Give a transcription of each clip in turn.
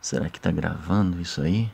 Será que tá gravando isso aí?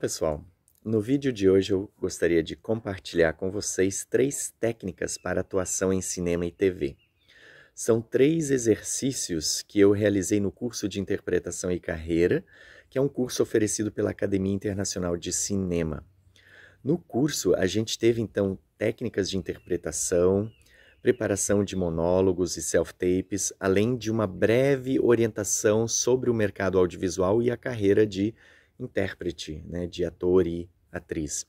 pessoal! No vídeo de hoje eu gostaria de compartilhar com vocês três técnicas para atuação em cinema e TV. São três exercícios que eu realizei no curso de Interpretação e Carreira, que é um curso oferecido pela Academia Internacional de Cinema. No curso, a gente teve então técnicas de interpretação, preparação de monólogos e self-tapes, além de uma breve orientação sobre o mercado audiovisual e a carreira de intérprete, né, de ator e atriz.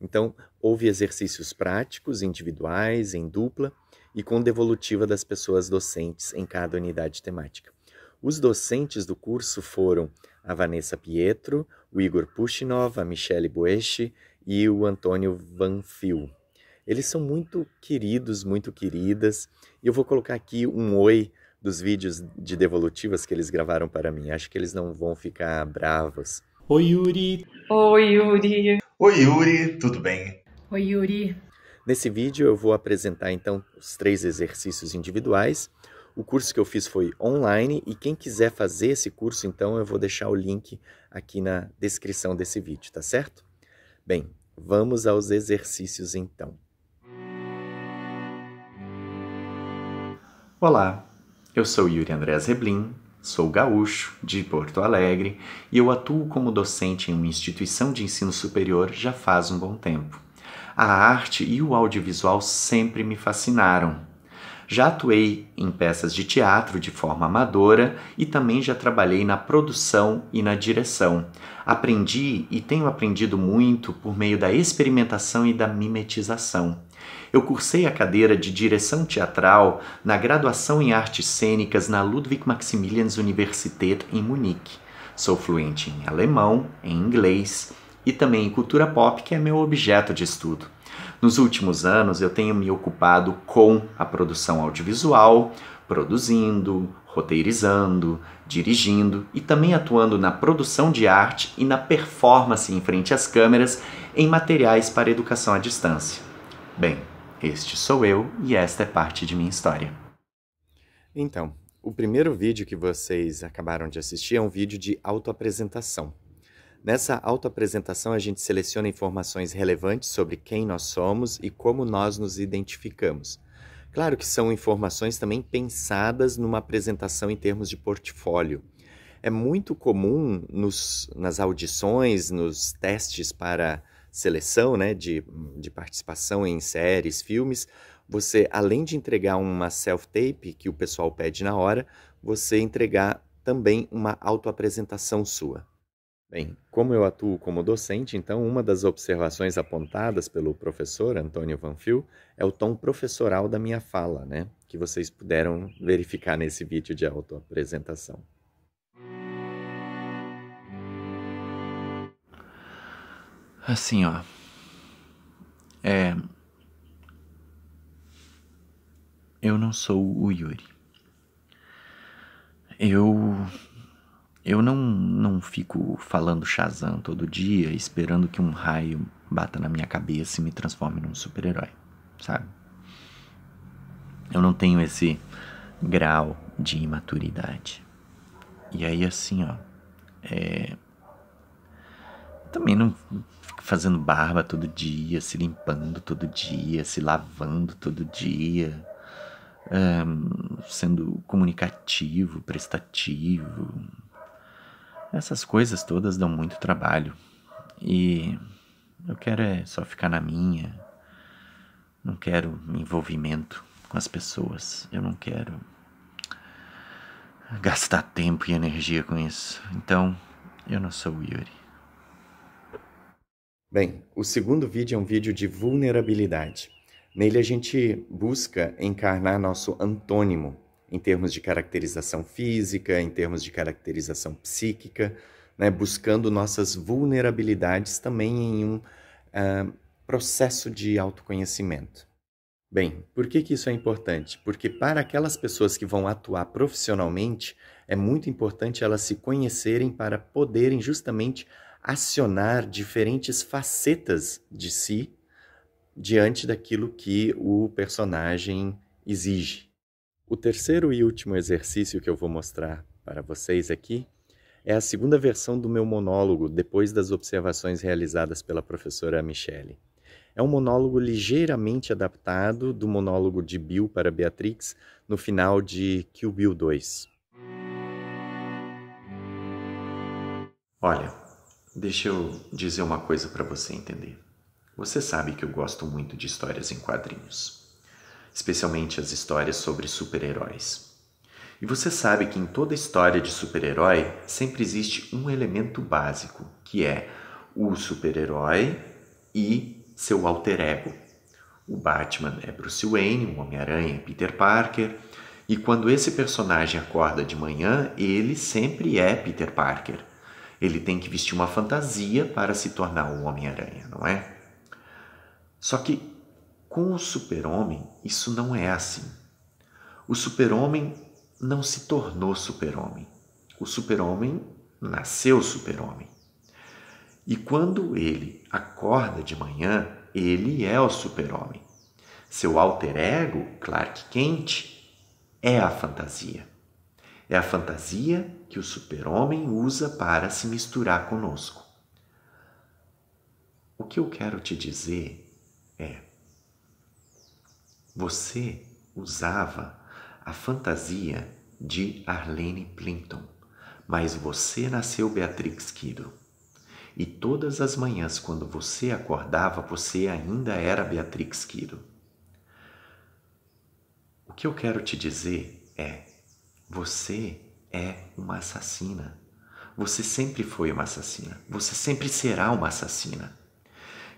Então, houve exercícios práticos, individuais, em dupla e com devolutiva das pessoas docentes em cada unidade temática. Os docentes do curso foram a Vanessa Pietro, o Igor Pushinov, a Michele Boesch e o Antônio Vanfil. Eles são muito queridos, muito queridas, e eu vou colocar aqui um oi dos vídeos de devolutivas que eles gravaram para mim. Acho que eles não vão ficar bravos Oi, Yuri. Oi, Yuri. Oi, Yuri, tudo bem? Oi, Yuri. Nesse vídeo eu vou apresentar então os três exercícios individuais. O curso que eu fiz foi online e quem quiser fazer esse curso, então eu vou deixar o link aqui na descrição desse vídeo, tá certo? Bem, vamos aos exercícios então. Olá, eu sou Yuri Andrés Reblin, Sou gaúcho, de Porto Alegre, e eu atuo como docente em uma instituição de ensino superior já faz um bom tempo. A arte e o audiovisual sempre me fascinaram. Já atuei em peças de teatro de forma amadora e também já trabalhei na produção e na direção. Aprendi e tenho aprendido muito por meio da experimentação e da mimetização. Eu cursei a cadeira de direção teatral na graduação em artes cênicas na Ludwig Maximilians Universität em Munique. Sou fluente em alemão, em inglês e também em cultura pop, que é meu objeto de estudo. Nos últimos anos, eu tenho me ocupado com a produção audiovisual, produzindo, roteirizando, dirigindo e também atuando na produção de arte e na performance em frente às câmeras em materiais para educação à distância. Bem, este sou eu e esta é parte de minha história. Então, o primeiro vídeo que vocês acabaram de assistir é um vídeo de autoapresentação. Nessa autoapresentação, a gente seleciona informações relevantes sobre quem nós somos e como nós nos identificamos. Claro que são informações também pensadas numa apresentação em termos de portfólio. É muito comum nos, nas audições, nos testes para seleção né, de, de participação em séries, filmes, você, além de entregar uma self-tape que o pessoal pede na hora, você entregar também uma autoapresentação sua. Bem, como eu atuo como docente, então uma das observações apontadas pelo professor Antônio Vanfil é o tom professoral da minha fala, né? Que vocês puderam verificar nesse vídeo de autoapresentação. Assim, ó. É. Eu não sou o Yuri. Eu. Eu não, não fico falando Shazam todo dia esperando que um raio bata na minha cabeça e me transforme num super-herói, sabe? Eu não tenho esse grau de imaturidade. E aí, assim, ó. É, também não fazendo barba todo dia, se limpando todo dia, se lavando todo dia, eh, sendo comunicativo, prestativo. Essas coisas todas dão muito trabalho. E eu quero é só ficar na minha. Não quero envolvimento com as pessoas. Eu não quero gastar tempo e energia com isso. Então, eu não sou o Yuri. Bem, o segundo vídeo é um vídeo de vulnerabilidade. Nele a gente busca encarnar nosso antônimo em termos de caracterização física, em termos de caracterização psíquica, né? buscando nossas vulnerabilidades também em um uh, processo de autoconhecimento. Bem, por que, que isso é importante? Porque para aquelas pessoas que vão atuar profissionalmente, é muito importante elas se conhecerem para poderem justamente acionar diferentes facetas de si diante daquilo que o personagem exige. O terceiro e último exercício que eu vou mostrar para vocês aqui é a segunda versão do meu monólogo depois das observações realizadas pela professora Michele. É um monólogo ligeiramente adaptado do monólogo de Bill para Beatrix no final de Kill Bill 2. Olha, Deixa eu dizer uma coisa para você entender. Você sabe que eu gosto muito de histórias em quadrinhos, especialmente as histórias sobre super-heróis. E você sabe que em toda história de super-herói sempre existe um elemento básico, que é o super-herói e seu alter ego. O Batman é Bruce Wayne, o Homem-Aranha é Peter Parker, e quando esse personagem acorda de manhã, ele sempre é Peter Parker. Ele tem que vestir uma fantasia para se tornar o um Homem-Aranha, não é? Só que com o super-homem, isso não é assim. O super-homem não se tornou super-homem. O super-homem nasceu super-homem. E quando ele acorda de manhã, ele é o super-homem. Seu alter ego, Clark Kent, é a fantasia. É a fantasia que o super-homem usa para se misturar conosco. O que eu quero te dizer é: você usava a fantasia de Arlene Plimpton, mas você nasceu Beatrix Kiddo. E todas as manhãs, quando você acordava, você ainda era Beatrix Kiddo. O que eu quero te dizer é: você é uma assassina. Você sempre foi uma assassina. Você sempre será uma assassina.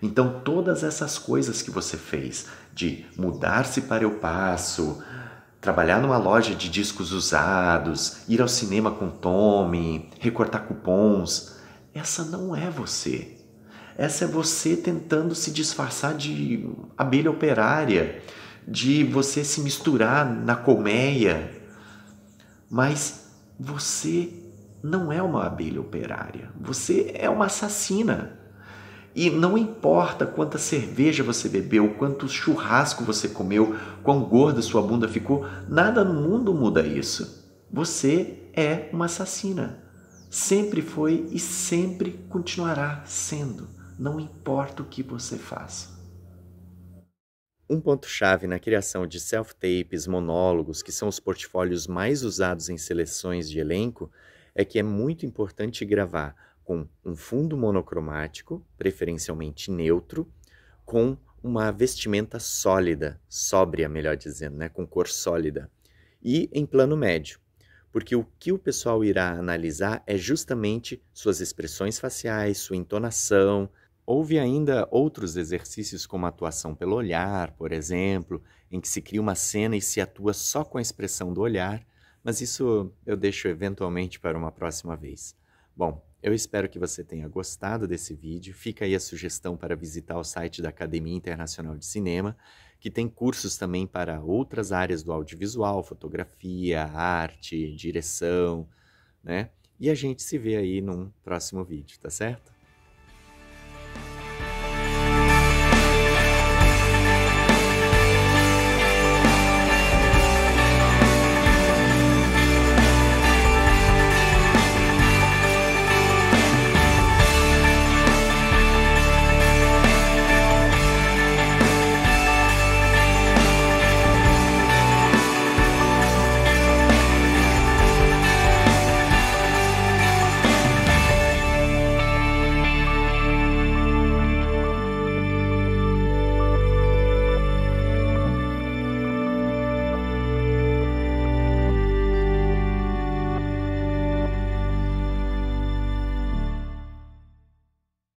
Então, todas essas coisas que você fez, de mudar-se para o passo, trabalhar numa loja de discos usados, ir ao cinema com Tommy, recortar cupons, essa não é você. Essa é você tentando se disfarçar de abelha operária, de você se misturar na colmeia, mas você não é uma abelha operária, você é uma assassina. E não importa quanta cerveja você bebeu, quanto churrasco você comeu, quão gorda sua bunda ficou, nada no mundo muda isso. Você é uma assassina. Sempre foi e sempre continuará sendo, não importa o que você faça. Um ponto-chave na criação de self-tapes, monólogos, que são os portfólios mais usados em seleções de elenco, é que é muito importante gravar com um fundo monocromático, preferencialmente neutro, com uma vestimenta sólida, sóbria, melhor dizendo, né? com cor sólida, e em plano médio, porque o que o pessoal irá analisar é justamente suas expressões faciais, sua entonação, Houve ainda outros exercícios, como atuação pelo olhar, por exemplo, em que se cria uma cena e se atua só com a expressão do olhar, mas isso eu deixo eventualmente para uma próxima vez. Bom, eu espero que você tenha gostado desse vídeo. Fica aí a sugestão para visitar o site da Academia Internacional de Cinema, que tem cursos também para outras áreas do audiovisual, fotografia, arte, direção, né? E a gente se vê aí num próximo vídeo, tá certo?